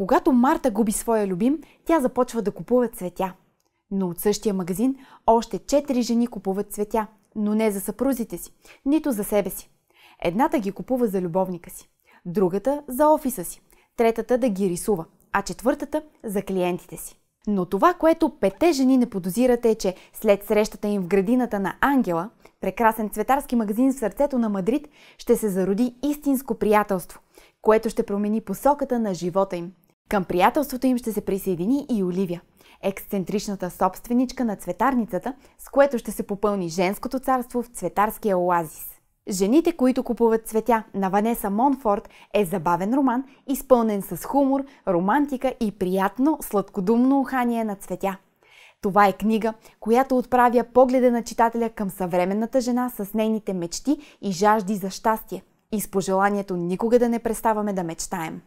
Когато Марта губи своя любим, тя започва да купува цветя. Но от същия магазин още четири жени купуват цветя, но не за съпрузите си, нито за себе си. Едната ги купува за любовника си, другата за офиса си, третата да ги рисува, а четвъртата за клиентите си. Но това, което пете жени не подозират е, че след срещата им в градината на Ангела, прекрасен цветарски магазин в сърцето на Мадрид, ще се зароди истинско приятелство, което ще промени посоката на живота им. Към приятелството им ще се присъедини и Оливия, ексцентричната собственичка на цветарницата, с което ще се попълни женското царство в цветарския оазис. Жените, които купуват цветя на Ванеса Монфорд е забавен роман, изпълнен с хумор, романтика и приятно сладкодумно ухание на цветя. Това е книга, която отправя погледа на читателя към съвременната жена с нейните мечти и жажди за щастие и с пожеланието никога да не преставаме да мечтаем.